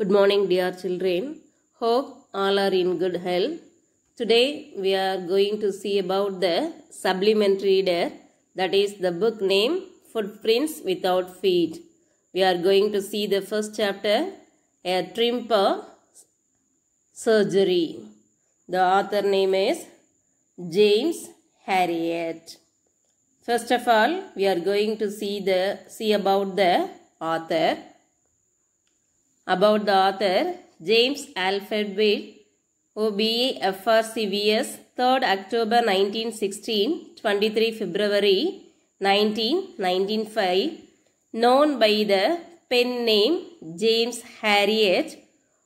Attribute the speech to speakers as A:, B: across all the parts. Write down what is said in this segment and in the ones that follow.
A: Good morning, dear children. Hope all are in good health. Today we are going to see about the supplementary reader, that is the book name Footprints Without Feet. We are going to see the first chapter, A Trimper Surgery. The author name is James Harriet. First of all, we are going to see the see about the author about the author James Alfred Wade, OBE FRCVS, 3rd October 1916, 23 February 1995, known by the pen name James Harriet,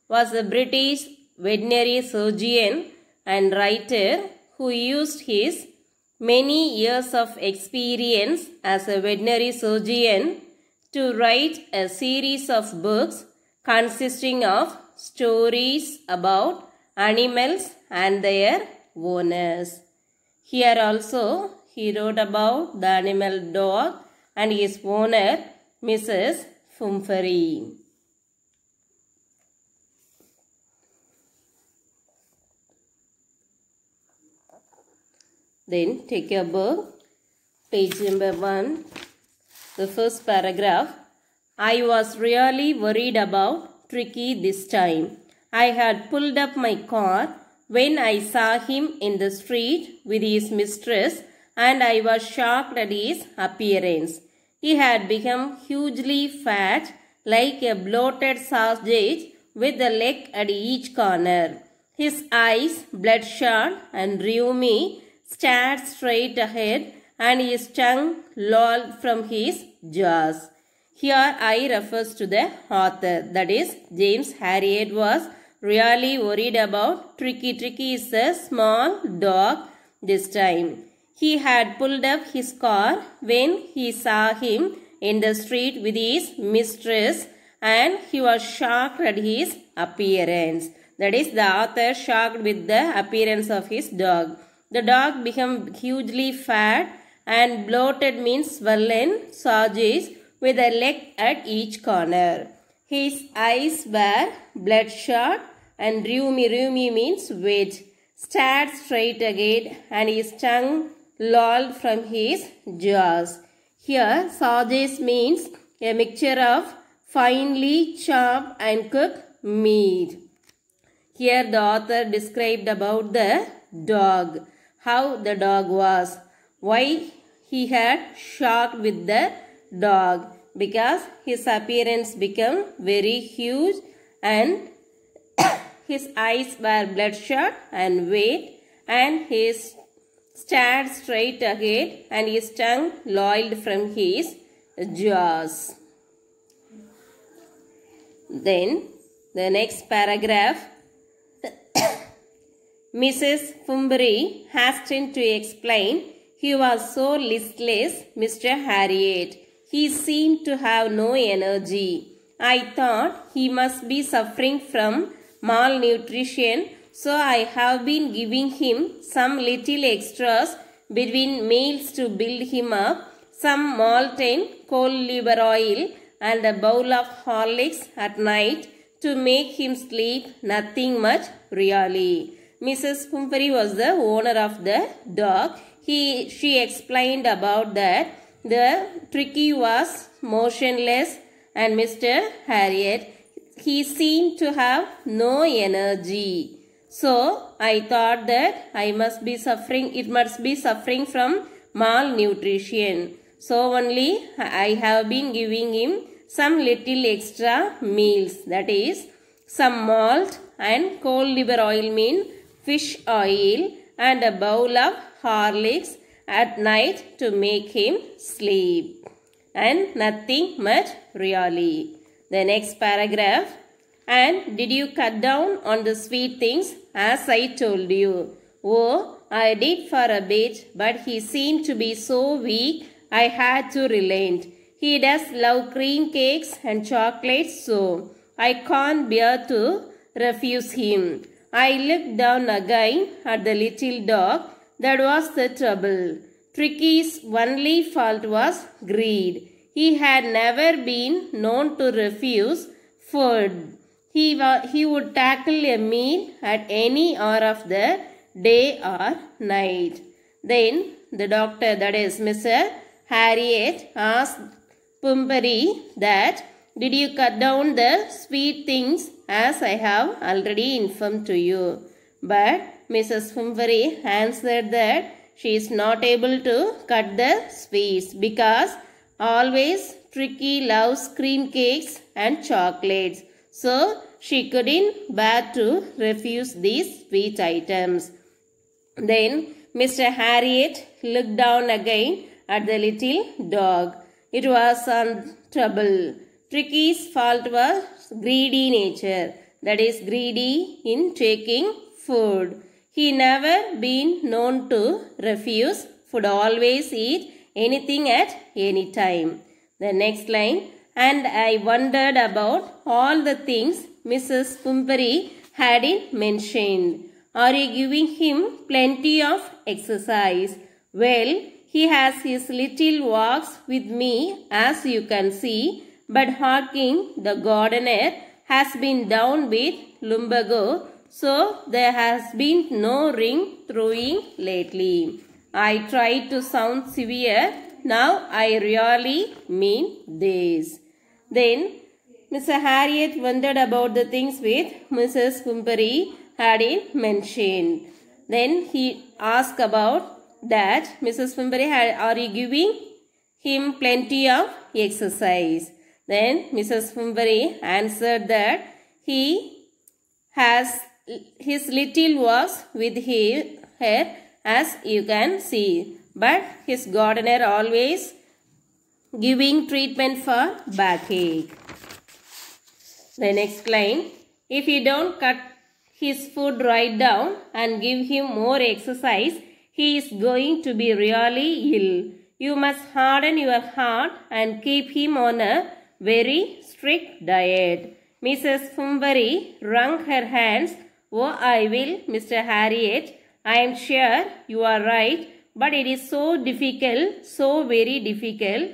A: was a British veterinary surgeon and writer who used his many years of experience as a veterinary surgeon to write a series of books consisting of stories about animals and their owners. Here also he wrote about the animal dog and his owner Mrs. Fumfari. Then take your book, page number 1, the first paragraph. I was really worried about Tricky this time. I had pulled up my car when I saw him in the street with his mistress and I was shocked at his appearance. He had become hugely fat like a bloated sausage with a leg at each corner. His eyes, bloodshot and rheumy, stared straight ahead and his tongue lolled from his jaws. Here I refers to the author that is James Harriet was really worried about Tricky. Tricky is a small dog this time. He had pulled up his car when he saw him in the street with his mistress and he was shocked at his appearance. That is the author shocked with the appearance of his dog. The dog became hugely fat and bloated means swollen sausage with a leg at each corner. His eyes were bloodshot and rheumy, rheumy means wet, stared straight ahead and his tongue lolled from his jaws. Here, sausage means a mixture of finely chopped and cooked meat. Here the author described about the dog, how the dog was, why he had shocked with the dog because his appearance became very huge and his eyes were bloodshot and wet and he stared straight ahead and his tongue lolled from his jaws. Then the next paragraph Mrs. Fumbury hastened to explain he was so listless, Mr. Harriet he seemed to have no energy. I thought he must be suffering from malnutrition, so I have been giving him some little extras between meals to build him up, some molten coal liver oil and a bowl of Horlicks at night to make him sleep nothing much really. Mrs. Pumphrey was the owner of the dog. He, she explained about that the Tricky was motionless and Mr. Harriet, he seemed to have no energy. So, I thought that I must be suffering, it must be suffering from malnutrition. So, only I have been giving him some little extra meals. That is, some malt and cold liver oil mean fish oil and a bowl of Horlicks at night to make him sleep. And nothing much really. The next paragraph. And did you cut down on the sweet things as I told you? Oh, I did for a bit, but he seemed to be so weak I had to relent. He does love cream cakes and chocolates so I can't bear to refuse him. I looked down again at the little dog that was the trouble. Tricky's only fault was greed. He had never been known to refuse food. He, he would tackle a meal at any hour of the day or night. Then the doctor, that is Mr. Harriet, asked Pumphrey that, Did you cut down the sweet things as I have already informed to you? But Mrs. Humphrey answered that she is not able to cut the sweets because always Tricky loves cream cakes and chocolates. So she couldn't bear to refuse these sweet items. Then Mr. Harriet looked down again at the little dog. It was some trouble. Tricky's fault was greedy nature. That is greedy in taking food. He never been known to refuse, would always eat anything at any time. The next line, and I wondered about all the things Mrs. Pumphrey had in mentioned. Are you giving him plenty of exercise? Well, he has his little walks with me as you can see, but Hawking, the gardener, has been down with lumbago so there has been no ring throwing lately. I try to sound severe. Now I really mean this. Then Mr. Harriet wondered about the things which Mrs. Quimpery had mentioned. Then he asked about that Mrs. Quimpery had, are you giving him plenty of exercise? Then Mrs. Quimpery answered that he has his little was with he, her as you can see. But his gardener always giving treatment for backache. Then explain, if you don't cut his food right down and give him more exercise, he is going to be really ill. You must harden your heart and keep him on a very strict diet. Mrs. Fumbari wrung her hands Oh, I will, Mr. Harriet. I am sure you are right, but it is so difficult, so very difficult.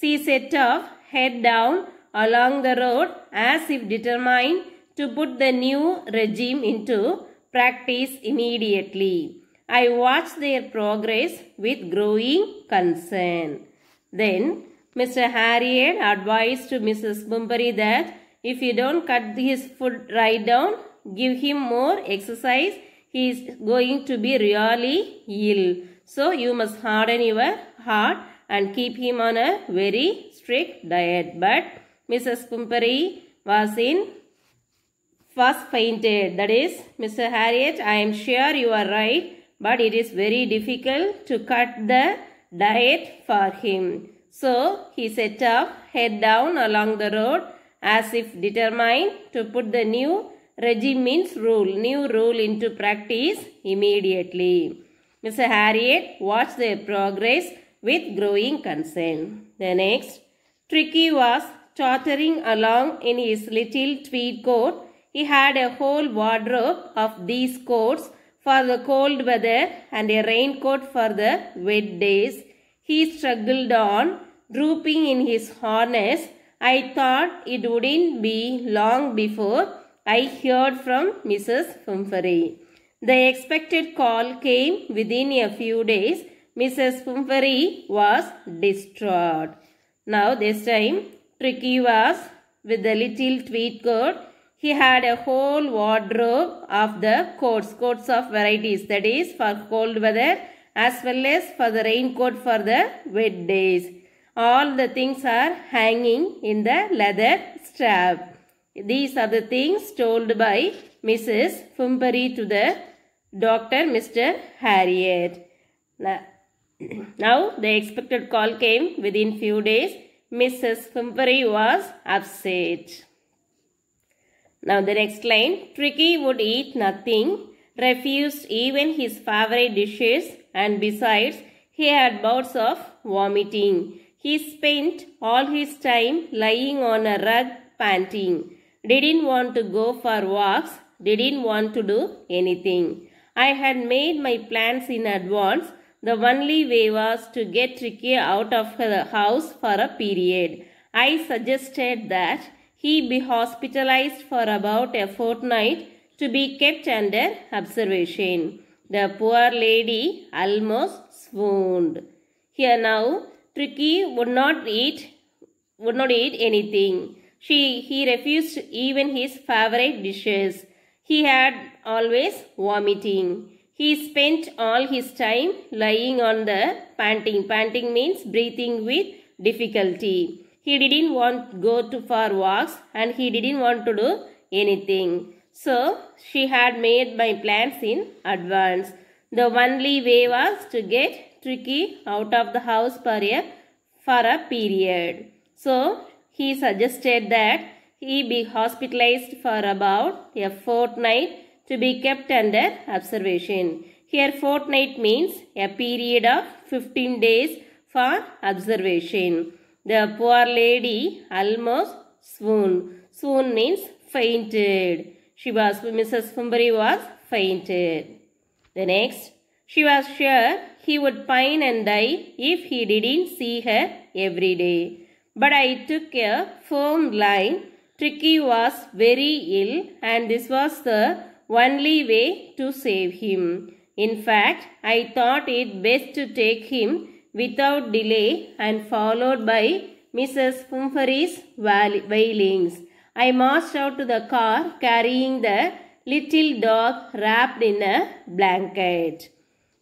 A: She set off, head down, along the road as if determined to put the new regime into practice immediately. I watched their progress with growing concern. Then, Mr. Harriet advised to Mrs. Bumbury that if you don't cut his food right down, give him more exercise. He is going to be really ill. So you must harden your heart and keep him on a very strict diet. But Mrs. Pumphrey was in first fainted. That is, Mr. Harriet, I am sure you are right, but it is very difficult to cut the diet for him. So he set off, head down along the road as if determined to put the new Regime means rule. New rule into practice immediately. Mr. Harriet watched their progress with growing concern. The next, Tricky was tottering along in his little tweed coat. He had a whole wardrobe of these coats for the cold weather and a raincoat for the wet days. He struggled on, drooping in his harness. I thought it wouldn't be long before I heard from Mrs. Pumphrey. The expected call came within a few days. Mrs. Pumphrey was distraught. Now this time, Tricky was with the little tweed coat. He had a whole wardrobe of the coats, coats of varieties. That is for cold weather as well as for the raincoat for the wet days. All the things are hanging in the leather strap. These are the things told by Mrs. Fumpery to the doctor, Mr. Harriet. Now, the expected call came within few days. Mrs. Fumpery was upset. Now, the next line. Tricky would eat nothing, refused even his favorite dishes and besides, he had bouts of vomiting. He spent all his time lying on a rug panting didn't want to go for walks, didn't want to do anything. I had made my plans in advance. The only way was to get Ricky out of the house for a period. I suggested that he be hospitalized for about a fortnight to be kept under observation. The poor lady almost swooned. Here now, Tricky would not eat, would not eat anything. She, he refused even his favorite dishes. He had always vomiting. He spent all his time lying on the panting. Panting means breathing with difficulty. He didn't want go to far walks and he didn't want to do anything. So she had made my plans in advance. The only way was to get Tricky out of the house for a, for a period. So he suggested that he be hospitalized for about a fortnight to be kept under observation. Here fortnight means a period of 15 days for observation. The poor lady almost swooned. Swoon means fainted. She was, Mrs. Fumbari was fainted. The next, she was sure he would pine and die if he didn't see her every day. But I took a firm line. Tricky was very ill and this was the only way to save him. In fact, I thought it best to take him without delay and followed by Mrs. Pumphrey's wailings. I marched out to the car carrying the little dog wrapped in a blanket.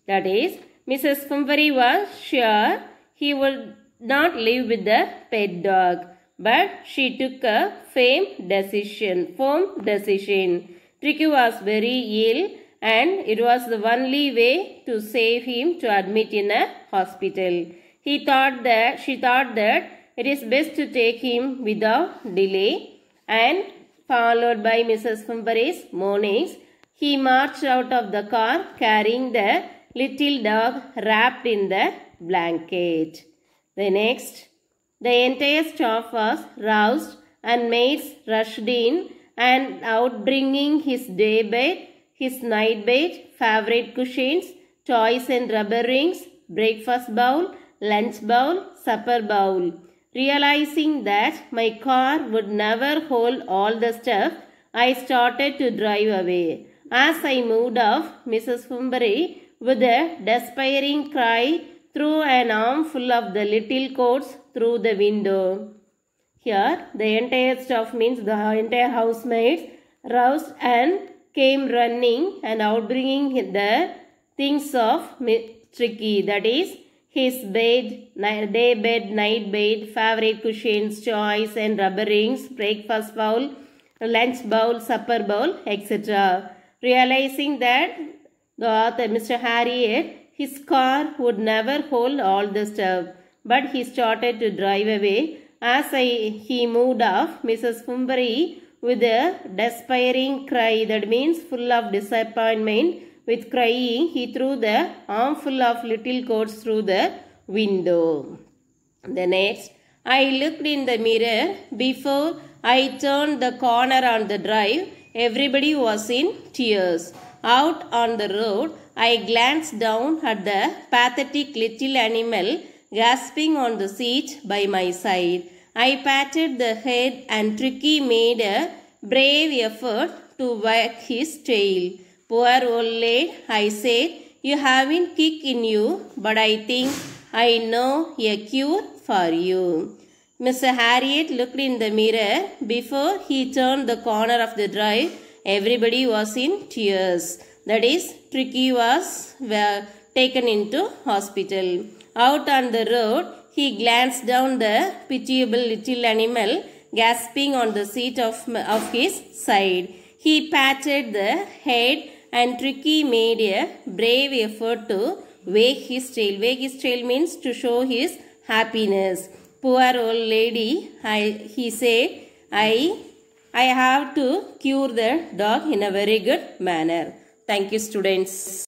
A: That is, Mrs. Pumphrey was sure he would not live with the pet dog but she took a firm decision. Firm decision. Tricky was very ill and it was the only way to save him to admit in a hospital. He thought that she thought that it is best to take him without delay and followed by Mrs. Fumbary's moanings, he marched out of the car carrying the little dog wrapped in the blanket. The next, the entire staff was roused and maids rushed in and out bringing his day bed, his night bed, favorite cushions, toys and rubber rings, breakfast bowl, lunch bowl, supper bowl. Realizing that my car would never hold all the stuff, I started to drive away. As I moved off, Mrs. Fumbury, with a despairing cry, threw an armful of the little coats through the window. Here, the entire staff means the entire housemaids roused and came running and out bringing the things of Tricky, that is, his bed, day bed, night bed, favorite cushions, toys and rubber rings, breakfast bowl, lunch bowl, supper bowl, etc. Realizing that the author, Mr. Harriet, his car would never hold all the stuff, but he started to drive away. As I, he moved off, Mrs. Fumbury, with a despairing cry, that means full of disappointment, with crying, he threw the armful of little coats through the window. The next, I looked in the mirror. Before I turned the corner on the drive, everybody was in tears. Out on the road, I glanced down at the pathetic little animal gasping on the seat by my side. I patted the head and Tricky made a brave effort to wag his tail. Poor old lad, I said, you haven't kick in you, but I think I know a cure for you. Mr. Harriet looked in the mirror. Before he turned the corner of the drive, everybody was in tears. That is, Tricky was well, taken into hospital. Out on the road, he glanced down the pitiable little animal gasping on the seat of, of his side. He patted the head and Tricky made a brave effort to wag his tail. Wag his tail means to show his happiness. Poor old lady, I, he said, I, I have to cure the dog in a very good manner. Thank you students.